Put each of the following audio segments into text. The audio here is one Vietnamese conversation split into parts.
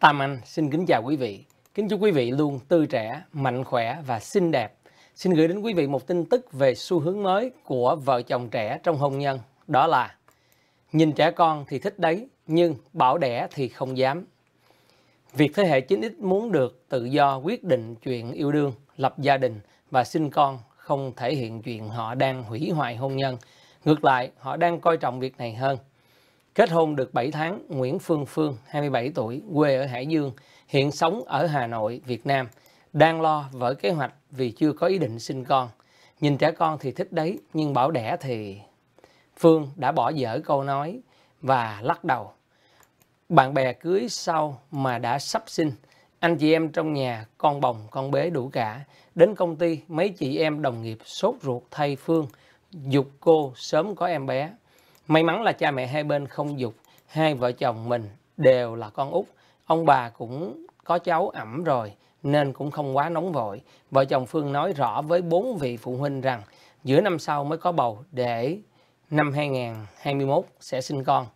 Tam Anh xin kính chào quý vị. Kính chúc quý vị luôn tươi trẻ, mạnh khỏe và xinh đẹp. Xin gửi đến quý vị một tin tức về xu hướng mới của vợ chồng trẻ trong hôn nhân. Đó là nhìn trẻ con thì thích đấy, nhưng bảo đẻ thì không dám. Việc thế hệ 9X muốn được tự do quyết định chuyện yêu đương, lập gia đình và sinh con không thể hiện chuyện họ đang hủy hoại hôn nhân. Ngược lại, họ đang coi trọng việc này hơn – Kết hôn được 7 tháng, Nguyễn Phương Phương, 27 tuổi, quê ở Hải Dương, hiện sống ở Hà Nội, Việt Nam, đang lo vỡ kế hoạch vì chưa có ý định sinh con. Nhìn trẻ con thì thích đấy, nhưng bảo đẻ thì... Phương đã bỏ dở câu nói và lắc đầu. Bạn bè cưới sau mà đã sắp sinh, anh chị em trong nhà, con bồng, con bế đủ cả. Đến công ty, mấy chị em đồng nghiệp sốt ruột thay Phương, dục cô sớm có em bé. May mắn là cha mẹ hai bên không dục, hai vợ chồng mình đều là con út. Ông bà cũng có cháu ẩm rồi nên cũng không quá nóng vội. Vợ chồng Phương nói rõ với bốn vị phụ huynh rằng giữa năm sau mới có bầu để năm 2021 sẽ sinh con.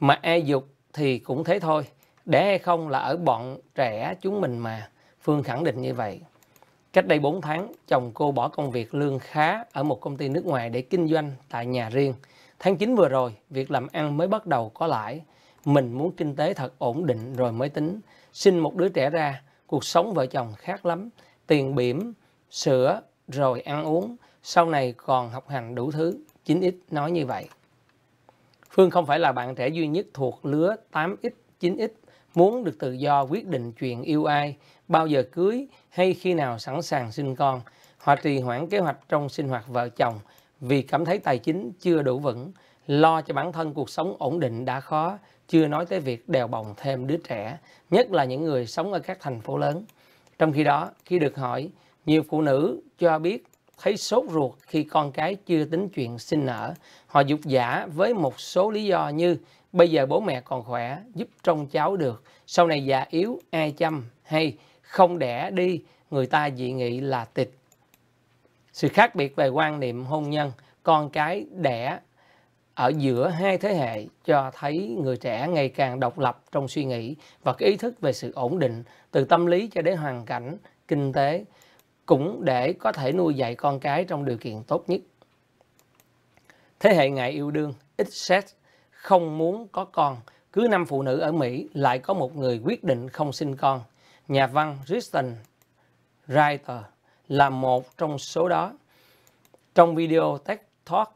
Mà e dục thì cũng thế thôi, để hay không là ở bọn trẻ chúng mình mà. Phương khẳng định như vậy. Cách đây 4 tháng, chồng cô bỏ công việc lương khá ở một công ty nước ngoài để kinh doanh tại nhà riêng. Tháng 9 vừa rồi, việc làm ăn mới bắt đầu có lãi. Mình muốn kinh tế thật ổn định rồi mới tính. Sinh một đứa trẻ ra, cuộc sống vợ chồng khác lắm. Tiền bỉm, sữa, rồi ăn uống. Sau này còn học hành đủ thứ. 9X nói như vậy. Phương không phải là bạn trẻ duy nhất thuộc lứa 8X, 9X muốn được tự do quyết định chuyện yêu ai, bao giờ cưới hay khi nào sẵn sàng sinh con. Họ trì hoãn kế hoạch trong sinh hoạt vợ chồng vì cảm thấy tài chính chưa đủ vững, lo cho bản thân cuộc sống ổn định đã khó, chưa nói tới việc đèo bồng thêm đứa trẻ, nhất là những người sống ở các thành phố lớn. Trong khi đó, khi được hỏi, nhiều phụ nữ cho biết thấy sốt ruột khi con cái chưa tính chuyện sinh nở. Họ dục giả với một số lý do như bây giờ bố mẹ còn khỏe, giúp trông cháu được, sau này già yếu ai chăm hay không đẻ đi, người ta dị nghị là tịch sự khác biệt về quan niệm hôn nhân con cái đẻ ở giữa hai thế hệ cho thấy người trẻ ngày càng độc lập trong suy nghĩ và cái ý thức về sự ổn định từ tâm lý cho đến hoàn cảnh kinh tế cũng để có thể nuôi dạy con cái trong điều kiện tốt nhất thế hệ ngại yêu đương ít xét không muốn có con cứ năm phụ nữ ở mỹ lại có một người quyết định không sinh con nhà văn Kristen Reiter là một trong số đó. Trong video Tech Talk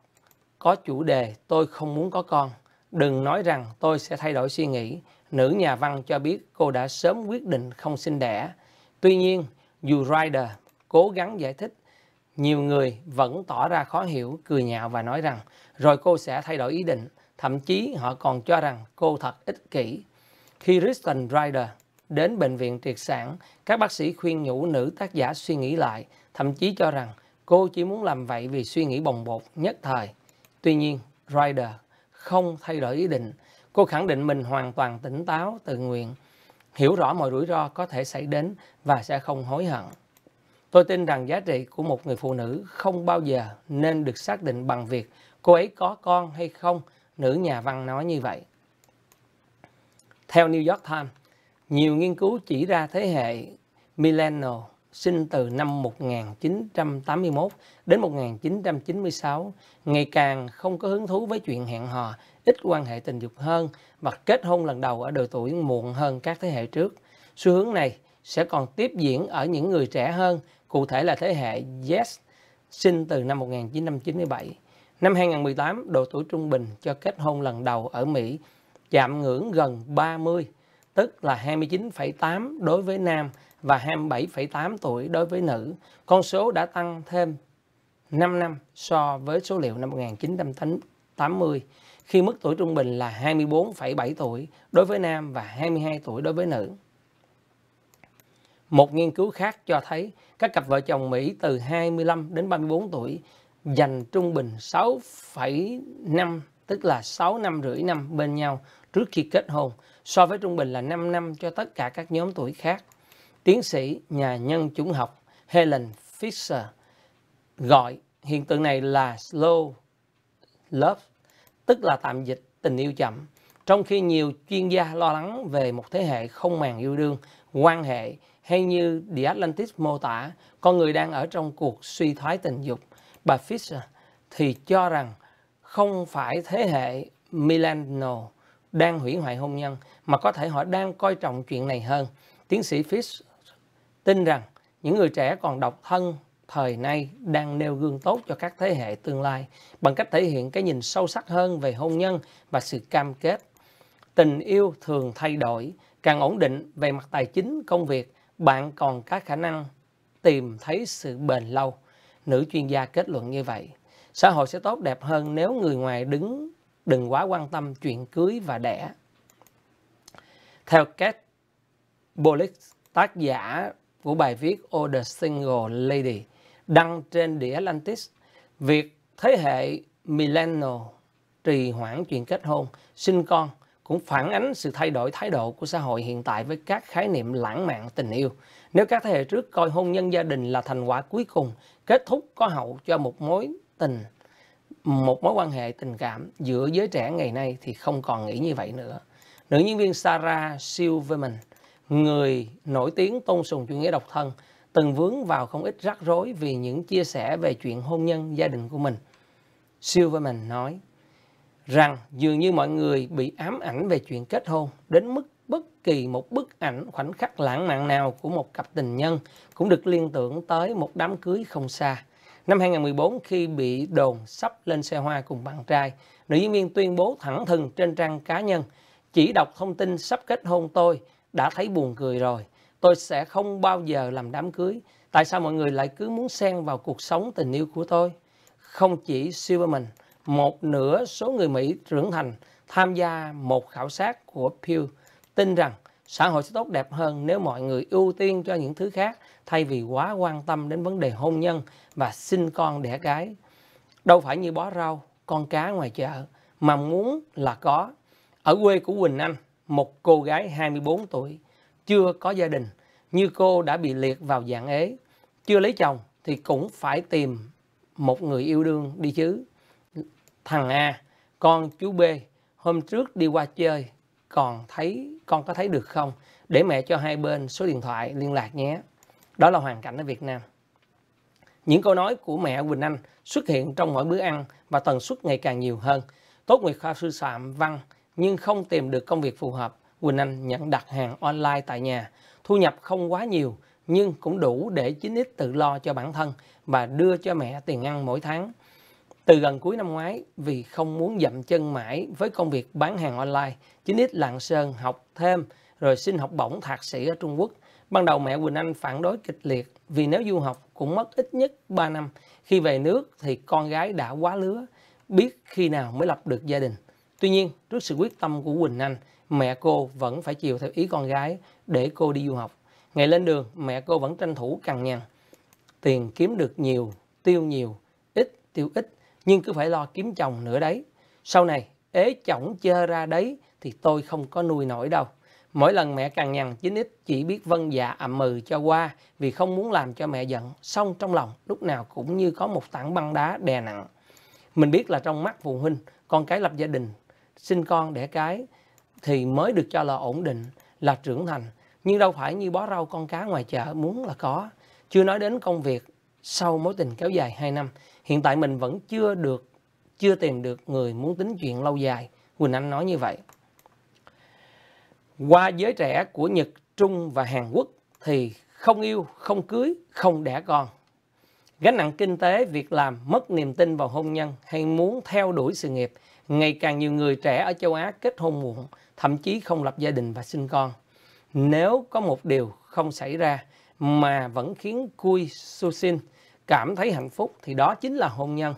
có chủ đề Tôi không muốn có con, đừng nói rằng tôi sẽ thay đổi suy nghĩ. Nữ nhà văn cho biết cô đã sớm quyết định không sinh đẻ. Tuy nhiên, dù Ryder cố gắng giải thích, nhiều người vẫn tỏ ra khó hiểu, cười nhạo và nói rằng rồi cô sẽ thay đổi ý định. Thậm chí họ còn cho rằng cô thật ích kỷ. Khi Kristen Ryder đến bệnh viện triệt sản, các bác sĩ khuyên nhủ nữ tác giả suy nghĩ lại, thậm chí cho rằng cô chỉ muốn làm vậy vì suy nghĩ bồng bột nhất thời. Tuy nhiên, Ryder không thay đổi ý định. Cô khẳng định mình hoàn toàn tỉnh táo, tự nguyện, hiểu rõ mọi rủi ro có thể xảy đến và sẽ không hối hận. Tôi tin rằng giá trị của một người phụ nữ không bao giờ nên được xác định bằng việc cô ấy có con hay không, nữ nhà văn nói như vậy. Theo New York Times, nhiều nghiên cứu chỉ ra thế hệ millennial sinh từ năm 1981 đến 1996 ngày càng không có hứng thú với chuyện hẹn hò, ít quan hệ tình dục hơn và kết hôn lần đầu ở độ tuổi muộn hơn các thế hệ trước. Xu hướng này sẽ còn tiếp diễn ở những người trẻ hơn, cụ thể là thế hệ Yes sinh từ năm 1997. Năm 2018, độ tuổi trung bình cho kết hôn lần đầu ở Mỹ chạm ngưỡng gần 30 tức là 29,8 đối với nam và 27,8 tuổi đối với nữ. Con số đã tăng thêm 5 năm so với số liệu năm 1980 khi mức tuổi trung bình là 24,7 tuổi đối với nam và 22 tuổi đối với nữ. Một nghiên cứu khác cho thấy các cặp vợ chồng Mỹ từ 25 đến 34 tuổi dành trung bình 6,5 tức là 6 năm rưỡi năm bên nhau trước khi kết hôn so với trung bình là 5 năm cho tất cả các nhóm tuổi khác. Tiến sĩ nhà nhân chủng học Helen Fisher gọi hiện tượng này là slow love, tức là tạm dịch tình yêu chậm. Trong khi nhiều chuyên gia lo lắng về một thế hệ không màng yêu đương, quan hệ hay như The Atlantis mô tả, con người đang ở trong cuộc suy thoái tình dục. Bà Fisher thì cho rằng không phải thế hệ millennial đang hủy hoại hôn nhân mà có thể họ đang coi trọng chuyện này hơn. Tiến sĩ Fish tin rằng những người trẻ còn độc thân thời nay đang nêu gương tốt cho các thế hệ tương lai bằng cách thể hiện cái nhìn sâu sắc hơn về hôn nhân và sự cam kết. Tình yêu thường thay đổi, càng ổn định về mặt tài chính, công việc, bạn còn có khả năng tìm thấy sự bền lâu. Nữ chuyên gia kết luận như vậy. Xã hội sẽ tốt đẹp hơn nếu người ngoài đứng đừng quá quan tâm chuyện cưới và đẻ. Theo Kate Bullock, tác giả của bài viết All oh, Single Lady đăng trên The Atlantis, việc thế hệ millennial trì hoãn chuyện kết hôn, sinh con cũng phản ánh sự thay đổi thái độ của xã hội hiện tại với các khái niệm lãng mạn tình yêu. Nếu các thế hệ trước coi hôn nhân gia đình là thành quả cuối cùng, kết thúc có hậu cho một mối tình một mối quan hệ tình cảm giữa giới trẻ ngày nay thì không còn nghĩ như vậy nữa. Nữ nhân viên Sarah Silverman, người nổi tiếng tôn sùng chủ nghĩa độc thân, từng vướng vào không ít rắc rối vì những chia sẻ về chuyện hôn nhân gia đình của mình. Silverman nói rằng dường như mọi người bị ám ảnh về chuyện kết hôn đến mức bất kỳ một bức ảnh khoảnh khắc lãng mạn nào của một cặp tình nhân cũng được liên tưởng tới một đám cưới không xa. Năm 2014 khi bị đồn sắp lên xe hoa cùng bạn trai, nữ diễn viên tuyên bố thẳng thừng trên trang cá nhân, chỉ đọc thông tin sắp kết hôn tôi đã thấy buồn cười rồi, tôi sẽ không bao giờ làm đám cưới, tại sao mọi người lại cứ muốn xen vào cuộc sống tình yêu của tôi? Không chỉ Silverman, một nửa số người Mỹ trưởng thành tham gia một khảo sát của Pew tin rằng xã hội sẽ tốt đẹp hơn nếu mọi người ưu tiên cho những thứ khác thay vì quá quan tâm đến vấn đề hôn nhân và sinh con đẻ cái. Đâu phải như bó rau, con cá ngoài chợ mà muốn là có. Ở quê của Quỳnh Anh, một cô gái 24 tuổi chưa có gia đình như cô đã bị liệt vào dạng ế, chưa lấy chồng thì cũng phải tìm một người yêu đương đi chứ. Thằng A, con chú B hôm trước đi qua chơi còn thấy con có thấy được không để mẹ cho hai bên số điện thoại liên lạc nhé đó là hoàn cảnh ở Việt Nam. Những câu nói của mẹ Quỳnh Anh xuất hiện trong mỗi bữa ăn và tần suất ngày càng nhiều hơn. Tốt nghiệp khoa sư phạm văn nhưng không tìm được công việc phù hợp. Quỳnh Anh nhận đặt hàng online tại nhà. Thu nhập không quá nhiều nhưng cũng đủ để chính ít tự lo cho bản thân và đưa cho mẹ tiền ăn mỗi tháng. Từ gần cuối năm ngoái, vì không muốn dậm chân mãi với công việc bán hàng online, chính ít lạng sơn học thêm rồi xin học bổng thạc sĩ ở Trung Quốc Ban đầu mẹ Quỳnh Anh phản đối kịch liệt vì nếu du học cũng mất ít nhất 3 năm. Khi về nước thì con gái đã quá lứa, biết khi nào mới lập được gia đình. Tuy nhiên, trước sự quyết tâm của Quỳnh Anh, mẹ cô vẫn phải chiều theo ý con gái để cô đi du học. Ngày lên đường, mẹ cô vẫn tranh thủ cằn nhằn. Tiền kiếm được nhiều, tiêu nhiều, ít, tiêu ít, nhưng cứ phải lo kiếm chồng nữa đấy. Sau này, ế chồng chơ ra đấy thì tôi không có nuôi nổi đâu. Mỗi lần mẹ càng nhằn, chính ít chỉ biết vâng dạ ậm mừ cho qua vì không muốn làm cho mẹ giận. Xong trong lòng, lúc nào cũng như có một tảng băng đá đè nặng. Mình biết là trong mắt phụ huynh, con cái lập gia đình, sinh con đẻ cái thì mới được cho là ổn định, là trưởng thành. Nhưng đâu phải như bó rau con cá ngoài chợ muốn là có. Chưa nói đến công việc sau mối tình kéo dài 2 năm, hiện tại mình vẫn chưa được chưa tìm được người muốn tính chuyện lâu dài. Quỳnh Anh nói như vậy qua giới trẻ của Nhật, Trung và Hàn Quốc thì không yêu, không cưới, không đẻ con. Gánh nặng kinh tế, việc làm, mất niềm tin vào hôn nhân hay muốn theo đuổi sự nghiệp. Ngày càng nhiều người trẻ ở châu Á kết hôn muộn, thậm chí không lập gia đình và sinh con. Nếu có một điều không xảy ra mà vẫn khiến Kui Sushin cảm thấy hạnh phúc thì đó chính là hôn nhân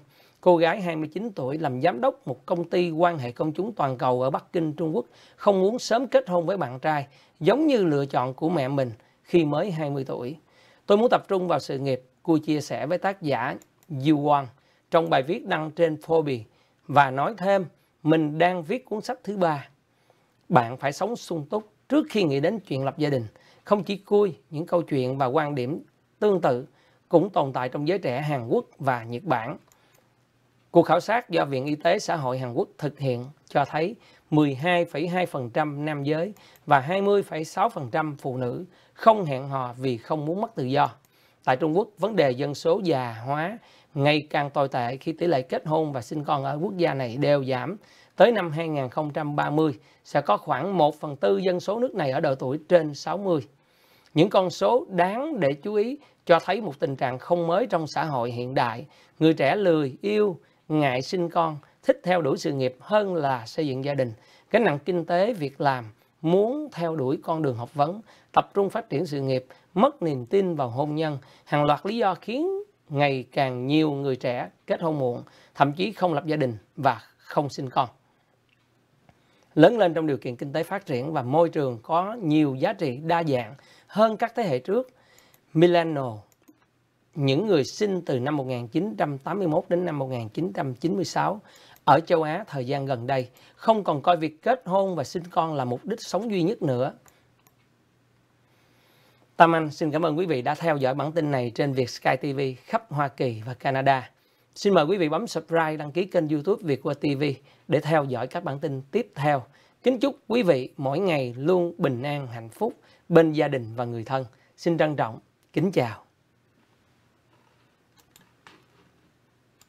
cô gái 29 tuổi làm giám đốc một công ty quan hệ công chúng toàn cầu ở Bắc Kinh, Trung Quốc, không muốn sớm kết hôn với bạn trai, giống như lựa chọn của mẹ mình khi mới 20 tuổi. Tôi muốn tập trung vào sự nghiệp, cô chia sẻ với tác giả Yu Wang trong bài viết đăng trên Forbes và nói thêm mình đang viết cuốn sách thứ ba. Bạn phải sống sung túc trước khi nghĩ đến chuyện lập gia đình. Không chỉ cui, những câu chuyện và quan điểm tương tự cũng tồn tại trong giới trẻ Hàn Quốc và Nhật Bản. Cuộc khảo sát do Viện Y tế Xã hội Hàn Quốc thực hiện cho thấy 12,2% nam giới và 20,6% phụ nữ không hẹn hò vì không muốn mất tự do. Tại Trung Quốc, vấn đề dân số già hóa ngày càng tồi tệ khi tỷ lệ kết hôn và sinh con ở quốc gia này đều giảm. Tới năm 2030 sẽ có khoảng 1 phần tư dân số nước này ở độ tuổi trên 60. Những con số đáng để chú ý cho thấy một tình trạng không mới trong xã hội hiện đại. Người trẻ lười, yêu, ngại sinh con thích theo đuổi sự nghiệp hơn là xây dựng gia đình cái nặng kinh tế việc làm muốn theo đuổi con đường học vấn tập trung phát triển sự nghiệp mất niềm tin vào hôn nhân hàng loạt lý do khiến ngày càng nhiều người trẻ kết hôn muộn thậm chí không lập gia đình và không sinh con lớn lên trong điều kiện kinh tế phát triển và môi trường có nhiều giá trị đa dạng hơn các thế hệ trước millennial những người sinh từ năm 1981 đến năm 1996 ở châu Á thời gian gần đây không còn coi việc kết hôn và sinh con là mục đích sống duy nhất nữa. Tam Anh xin cảm ơn quý vị đã theo dõi bản tin này trên Việt Sky TV khắp Hoa Kỳ và Canada. Xin mời quý vị bấm subscribe, đăng ký kênh youtube Việt qua TV để theo dõi các bản tin tiếp theo. Kính chúc quý vị mỗi ngày luôn bình an, hạnh phúc bên gia đình và người thân. Xin trân trọng, kính chào.